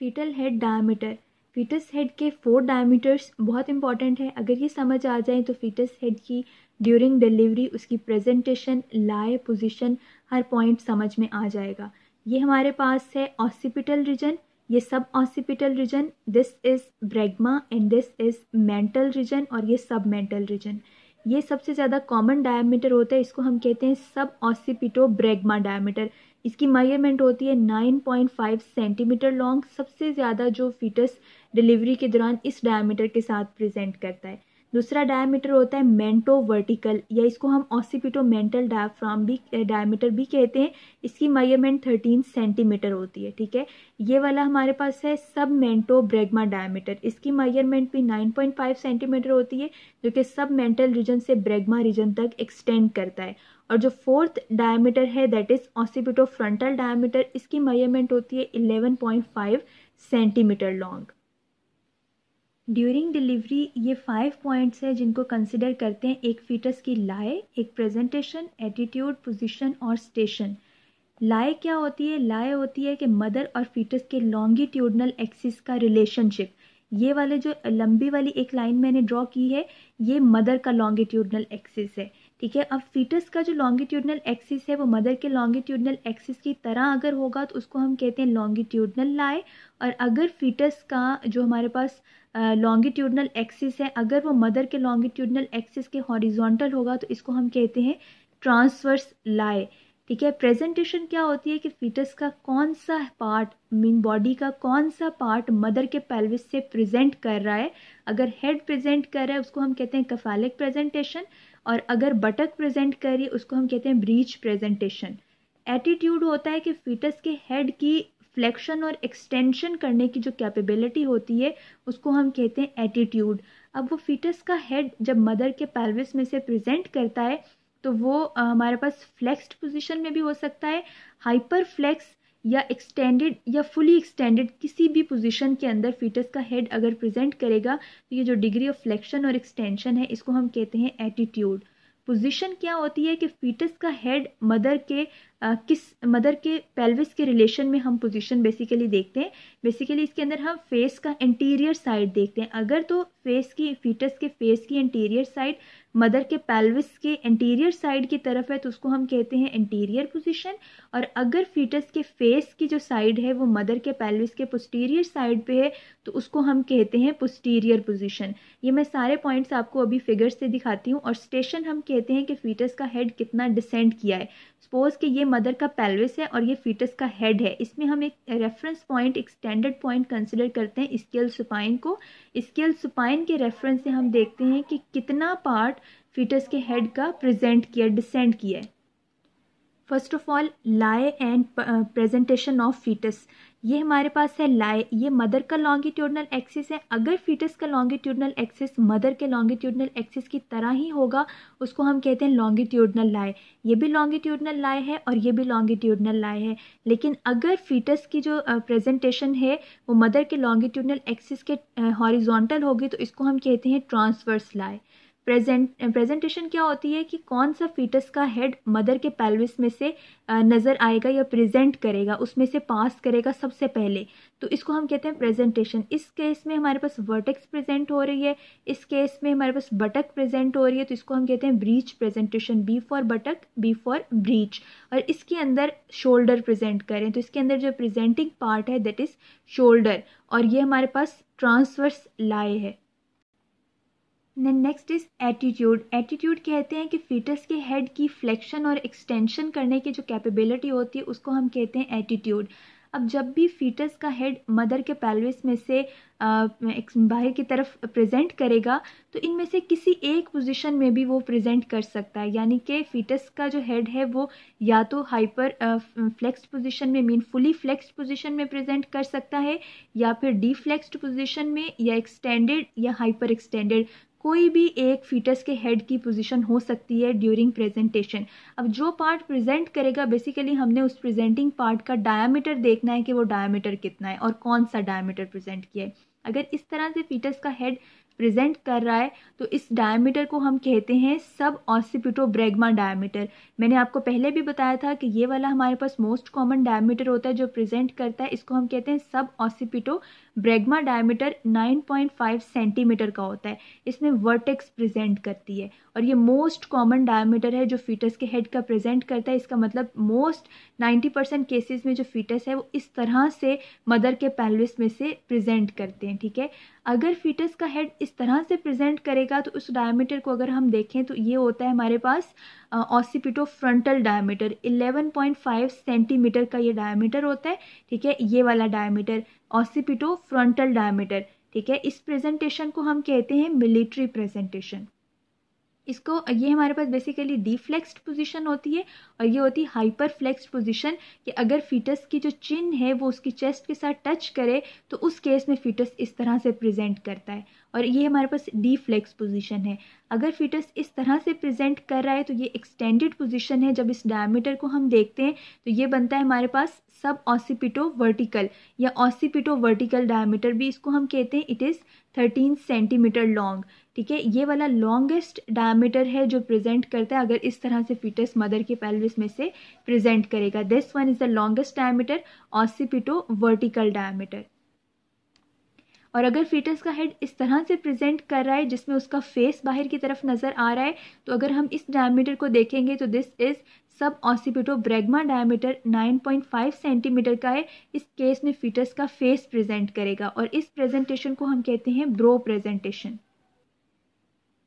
fetal head diameter fetus head के four diameters बहुत important हैं अगर ये समझ आ जाए तो फीटस हेड की ड्यूरिंग डिलीवरी उसकी प्रेजेंटेशन लाए पोजीशन हर पॉइंट समझ में आ जाएगा ये हमारे पास है ऑसिपिटल रीजन ये सब occipital region this is bregma and this is mental region और ये सब मेंटल रीजन ये सबसे ज़्यादा कॉमन डायमीटर होता है इसको हम कहते हैं सब ऑसिपिटो ब्रेगमा डायमीटर इसकी मायरमेंट होती है 9.5 सेंटीमीटर लॉन्ग सबसे ज़्यादा जो फीटस डिलीवरी के दौरान इस डायमीटर के साथ प्रेजेंट करता है दूसरा डायमीटर होता है मेंटो वर्टिकल या इसको हम ऑसिपिटो मेंटल डायफ्राम भी डायमीटर भी कहते हैं इसकी मायरमेंट 13 सेंटीमीटर होती है ठीक है ये वाला हमारे पास है सब मेंटो ब्रेगमा डायमीटर इसकी मायरमेंट भी 9.5 सेंटीमीटर होती है जो कि सब मेंटल रीजन से ब्रेगमा रीजन तक एक्सटेंड करता है और जो फोर्थ डायमीटर है that is occipito frontal diameter इसकी मेजरमेंट होती है 11.5 सेंटीमीटर लॉन्ग ड्यूरिंग डिलीवरी ये फाइव पॉइंट्स हैं जिनको कंसिडर करते हैं एक फीटस की लाए एक प्रेजेंटेशन एटीट्यूड पोजिशन और स्टेशन लाए क्या होती है लाए होती है कि मदर और फीटस के लॉन्गिट्यूडनल एक्सिस का रिलेशनशिप ये वाले जो लंबी वाली एक लाइन मैंने ड्रॉ की है ये मदर का लॉन्गिट्यूडनल एक्सिस है ठीक है अब फीटस का जो लॉन्गिट्यूडनल एक्सिस है वो मदर के लॉन्गिट्यूडनल एक्सिस की तरह अगर होगा तो उसको हम कहते हैं लॉन्गिट्यूडनल लाए और अगर फीटस का जो हमारे पास लॉन्गिट्यूडनल एक्सिस है अगर वो मदर के लॉन्गिट्यूडनल एक्सिस के हॉरिजॉन्टल होगा तो इसको हम कहते हैं ट्रांसवर्स लाए ठीक है प्रेजेंटेशन क्या होती है कि फीटस का कौन सा पार्ट मीन बॉडी का कौन सा पार्ट मदर के पैल्विस से प्रेजेंट कर रहा है अगर हेड प्रेजेंट कर रहा है उसको हम कहते हैं कफालिक प्रेजेंटेशन और अगर बटक प्रेजेंट करी उसको हम कहते हैं ब्रीच प्रेजेंटेशन एटीट्यूड होता है कि फीटस के हेड की फ्लेक्शन और एक्सटेंशन करने की जो कैपेबिलिटी होती है उसको हम कहते हैं एटीट्यूड अब वो फीटस का हेड जब मदर के पैल्विस में से प्रेजेंट करता है तो वो हमारे पास फ्लेक्स्ड पोजीशन में भी हो सकता है हाइपर फ्लेक्स या एक्सटेंडेड या फुली एक्सटेंडेड किसी भी पोजीशन के अंदर फीटस का हेड अगर प्रेजेंट करेगा तो ये जो डिग्री ऑफ फ्लेक्शन और एक्सटेंशन है इसको हम कहते हैं एटीट्यूड पोजीशन क्या होती है कि फीटस का हेड मदर के किस मदर के पेल्विस के रिलेशन में हम पोजीशन बेसिकली देखते हैं बेसिकली इसके अंदर हम फेस का इंटीरियर साइड देखते हैं अगर तो फेस की फीटस के फेस की इंटीरियर साइड मदर के पेल्विस के इंटीरियर साइड की तरफ है तो उसको हम कहते हैं इंटीरियर पोजीशन और अगर फीटस के फेस की जो साइड है वो मदर के पेल्विस के पोस्टीरियर साइड पे है तो उसको हम कहते हैं पोस्टीरियर पोजीशन ये मैं सारे पॉइंट्स आपको अभी फिगर से दिखाती हूँ और स्टेशन हम कहते हैं कि फीटस का हेड कितना डिसेंड किया है सपोज कि ये मदर का पेल्विस है और ये फीटस का हेड है इसमें हम एक रेफरेंस पॉइंट एक स्टैंडर्ड पॉइंट कंसिडर करते हैं स्केल सुपाइन को स्केल सुपाइन के रेफरेंस से हम देखते हैं कि कितना पार्ट फीटस के हेड का प्रेजेंट किया डिसेंड किया है first of all lie and presentation of fetus ये हमारे पास है लाई ये मदर का लॉन्गिट्यूडनल एक्सिस है अगर फीटस का लॉन्गिट्यूडनल एक्सिस मदर के लॉन्गिट्यूडनल एक्सिस की तरह ही होगा उसको हम कहते हैं लॉन्गिट्यूडनल लाई ये भी लॉन्गिट्यूडनल लाई है और ये भी लॉन्गिट्यूडनल लाई है लेकिन अगर फीटस की जो प्रेजेंटेशन है वो मदर के लॉन्गिट्यूडनल एक्सिस के हॉरिजोंटल होगी तो इसको हम कहते हैं ट्रांसवर्स लाए प्रेजेंट प्रेजेंटेशन क्या होती है कि कौन सा फीटस का हेड मदर के पेल्विस में से नज़र आएगा या प्रेजेंट करेगा उसमें से पास करेगा सबसे पहले तो इसको हम कहते हैं प्रेजेंटेशन इस केस में हमारे पास वर्टेक्स प्रेजेंट हो रही है इस केस में हमारे पास बटक प्रेजेंट हो रही है तो इसको हम कहते हैं breech presentation B for buttock B for breech और इसके अंदर शोल्डर प्रेजेंट करें तो इसके अंदर जो प्रेजेंटिंग पार्ट है दैट इज़ शोल्डर और ये हमारे पास ट्रांसवर्स लाए है नेक्स्ट इज एटीट्यूड एटीट्यूड कहते हैं कि फीटस के हेड की फ्लेक्शन और एक्सटेंशन करने की जो कैपेबिलिटी होती है उसको हम कहते हैं एटीट्यूड अब जब भी फीटस का हेड मदर के पैलविस में से बाहर की तरफ प्रेजेंट करेगा तो इनमें से किसी एक पोजीशन में भी वो प्रेजेंट कर सकता है यानी कि फीटस का जो हेड है वो या तो हाइपर फ्लेक्स्ड पोजीशन में मीन फुली फ्लेक्स्ड पोजीशन में प्रेजेंट कर सकता है या फिर डी फ्लेक्स्ड पोजीशन में या एक्सटेंडेड या हाइपर एक्सटेंडेड कोई भी एक फीटस के हेड की पोजीशन हो सकती है ड्यूरिंग प्रेजेंटेशन अब जो पार्ट प्रेजेंट करेगा बेसिकली हमने उस प्रेजेंटिंग पार्ट का डायामीटर देखना है कि वो डायामीटर कितना है और कौन सा डायामीटर प्रेजेंट किया है अगर इस तरह से फीटस का हेड प्रेजेंट कर रहा है तो इस डायमीटर को हम कहते हैं सब ऑसिपिटो ब्रेगमा डायमीटर मैंने आपको पहले भी बताया था कि ये वाला हमारे पास मोस्ट कॉमन डायमीटर होता है जो प्रेजेंट करता है इसको हम कहते हैं सब ऑसिपिटो ब्रेगमा डायमीटर 9.5 सेंटीमीटर का होता है इसमें वर्टेक्स प्रेजेंट करती है और ये मोस्ट कॉमन डायमीटर है जो फीटस के हेड का प्रेजेंट करता है इसका मतलब मोस्ट 90 परसेंट केसेज में जो फीटस है वो इस तरह से मदर के पैलविस में से प्रेजेंट करते हैं ठीक है अगर फीटस का हेड इस तरह से प्रेजेंट करेगा तो उस डायमीटर को अगर हम देखें तो ये होता है हमारे पास ऑसिपिटो फ्रंटल डायमीटर 11.5 सेंटीमीटर का ये डायमीटर होता है ठीक है ये वाला डायमीटर ऑसिपिटो फ्रंटल डायमीटर ठीक है इस प्रेजेंटेशन को हम कहते हैं मिलिट्री प्रेजेंटेशन इसको ये हमारे पास बेसिकली डीफ्लेक्स्ड पोजीशन होती है और ये होती है हाइपर फ्लेक्स्ड पोजिशन कि अगर फीटस की जो चिन है वो उसकी चेस्ट के साथ टच करे तो उस केस में फीटस इस तरह से प्रेजेंट करता है और ये हमारे पास डी फ्लेक्स पोजिशन है अगर फिटस इस तरह से प्रेजेंट कर रहा है तो ये एक्सटेंडेड पोजिशन है जब इस डायमीटर को हम देखते हैं तो ये बनता है हमारे पास सब ऑसिपिटो वर्टिकल या ऑसिपिटो वर्टिकल डायमीटर भी इसको हम कहते हैं it is thirteen centimetre long ठीक है ये वाला लॉन्गेस्ट डायमीटर है जो प्रेजेंट करता है अगर इस तरह से फिटस मदर के पैलविस में से प्रेजेंट करेगा this one is the longest diameter occipito vertical diameter और अगर फीटस का हेड इस तरह से प्रेजेंट कर रहा है जिसमें उसका फेस बाहर की तरफ नज़र आ रहा है तो अगर हम इस डायमीटर को देखेंगे तो this is sub occipito bregma diameter 9.5 centimetre का है इस केस में फीटस का फेस प्रेजेंट करेगा और इस प्रेजेंटेशन को हम कहते हैं brow presentation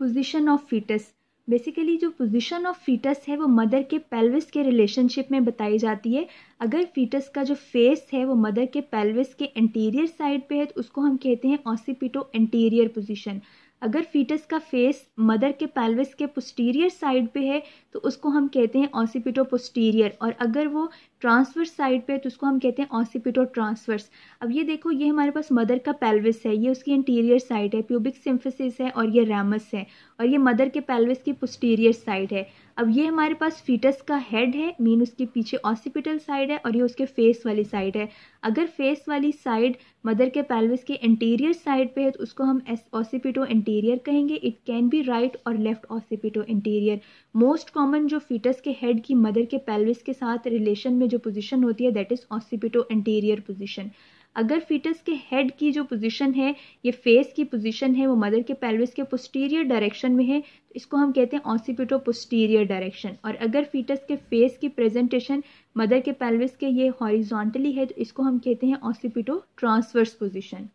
position of fetus basically जो पोजीशन ऑफ फीटस है वो मदर के पेल्विस के रिलेशनशिप में बताई जाती है अगर फीटस का जो फेस है वो मदर के पेल्विस के एंटीरियर साइड पे है तो उसको हम कहते हैं ऑसिपिटो एंटीरियर पोजीशन अगर फीटस का फेस मदर के पेल्विस के पोस्टीरियर साइड पे है तो उसको हम कहते हैं ऑसिपिटो पोस्टीरियर और अगर वो ट्रांसवर्स साइड पे है तो उसको हम कहते हैं ऑसिपिटो ट्रांसवर्स अब ये देखो ये हमारे पास मदर का पेल्विस है ये उसकी इंटीरियर साइड है प्यूबिक सिम्फेसिस है और ये रैमस है और ये मदर के पेल्विस की पोस्टीरियर साइड है अब ये हमारे पास फीटस का हेड है मीन उसके पीछे ऑसिपिटल साइड है और ये उसके फेस वाली साइड है अगर फेस वाली साइड मदर के पैल्विस के इंटीरियर साइड पे है तो उसको हम एस ऑसिपिटो इंटीरियर कहेंगे इट कैन बी राइट और left occipito interior most common जो फीटस के हेड की मदर के पैल्विस के साथ रिलेशन में जो पोजिशन होती है that is occipito interior position अगर फीटस के हेड की जो पोजीशन है ये फेस की पोजीशन है वो मदर के पैलविस के पोस्टीरियर डायरेक्शन में है तो इसको हम कहते हैं ऑसिपिटो पोस्टीरियर डायरेक्शन और अगर फीटस के फेस की प्रेजेंटेशन मदर के पेल्विस के ये हॉरिजॉन्टली है तो इसको हम कहते हैं occipito transverse position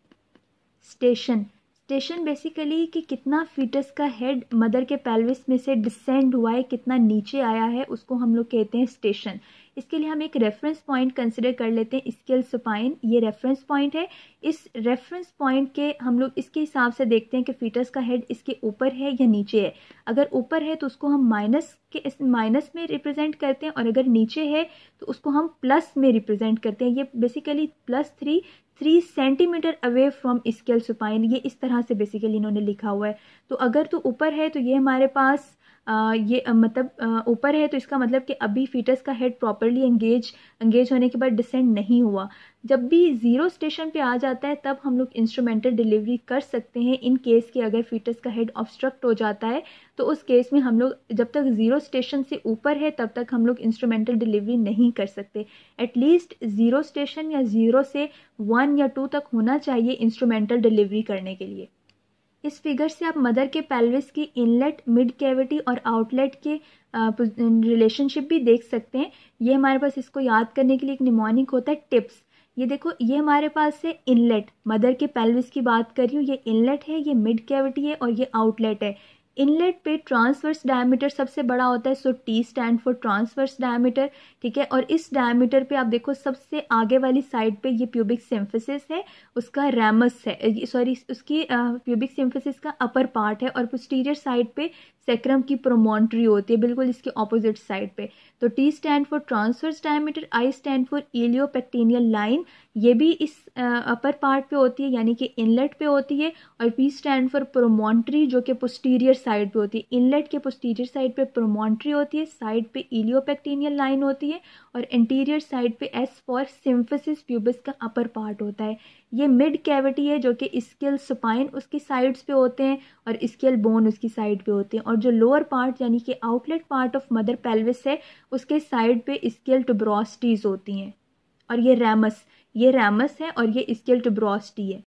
station station basically कि कितना फीटस का हेड मदर के पेल्विस में से डिसेंड हुआ है कितना नीचे आया है उसको हम लोग कहते हैं स्टेशन इसके लिए हम एक रेफरेंस पॉइंट कंसिडर कर लेते हैं स्केल सुपाइन ये रेफरेंस पॉइंट है इस रेफरेंस पॉइंट के हम लोग इसके हिसाब से देखते हैं कि फीटस का हेड इसके ऊपर है या नीचे है अगर ऊपर है तो उसको हम माइनस के माइनस में रिप्रेजेंट करते हैं और अगर नीचे है तो उसको हम प्लस में रिप्रेजेंट करते हैं ये basically plus three three centimetre away from ischial spine ये इस तरह से बेसिकली इन्होंने लिखा हुआ है तो अगर तो ऊपर है तो ये हमारे पास ये मतलब ऊपर है तो इसका मतलब कि अभी फीटस का हेड प्रॉपरली एंगेज एंगेज होने के बाद डिसेंड नहीं हुआ जब भी ज़ीरो स्टेशन पे आ जाता है तब हम लोग इंस्ट्रूमेंटल डिलीवरी कर सकते हैं इन केस के अगर फीटस का हेड ऑब्स्ट्रक्ट हो जाता है तो उस केस में हम लोग जब तक ज़ीरो स्टेशन से ऊपर है तब तक हम लोग इंस्ट्रूमेंटल डिलीवरी नहीं कर सकते एटलीस्ट ज़ीरो स्टेशन या ज़ीरो से वन या टू तक होना चाहिए इंस्ट्रूमेंटल डिलीवरी करने के लिए इस फिगर से आप मदर के पेल्विस की इनलेट मिड कैविटी और आउटलेट के रिलेशनशिप भी देख सकते हैं ये हमारे पास इसको याद करने के लिए एक निमोनिक होता है टिप्स ये देखो ये हमारे पास है इनलेट मदर के पेल्विस की बात कर रही हूँ ये इनलेट है ये मिड कैविटी है और ये आउटलेट है इनलेट पे ट्रांसवर्स डायमीटर सबसे बड़ा होता है so T stand for transverse diameter ठीक है और इस डायमीटर पे आप देखो सबसे आगे वाली साइड पे ये प्यूबिक सिम्फेसिस है उसका रैमस है सॉरी उसकी प्यूबिक सिम्फेसिस का अपर पार्ट है और पोस्टीरियर साइड पे सेक्रम की प्रोमोन्ट्री होती है बिल्कुल इसके ऑपोजिट साइड पे तो T stand for transverse diameter I stand for iliopectineal line ये भी इस अपर पार्ट पे होती है यानी कि इनलेट पे होती है और पी स्टैंड फॉर प्रोमोन्ट्री जो कि पोस्टीरियर साइड पे होती है इनलेट के पोस्टीरियर साइड पे प्रोमोन्ट्री होती है साइड पे इलियोपेक्टेनियल लाइन होती है और इंटीरियर साइड पे एस फॉर सिम्फेसिस प्यूबिस का अपर पार्ट होता है ये मिड कैविटी है जो कि स्केल स्पाइन उसकी साइड्स पे होते हैं और स्केल बोन उसकी साइड पे होते हैं और जो लोअर पार्ट यानी कि outlet part of mother pelvis है उसके साइड पे स्केल टुब्रोस्टीज होती हैं और ये रैमस ये रैमस है और ये स्केल टुब्रोस्टी है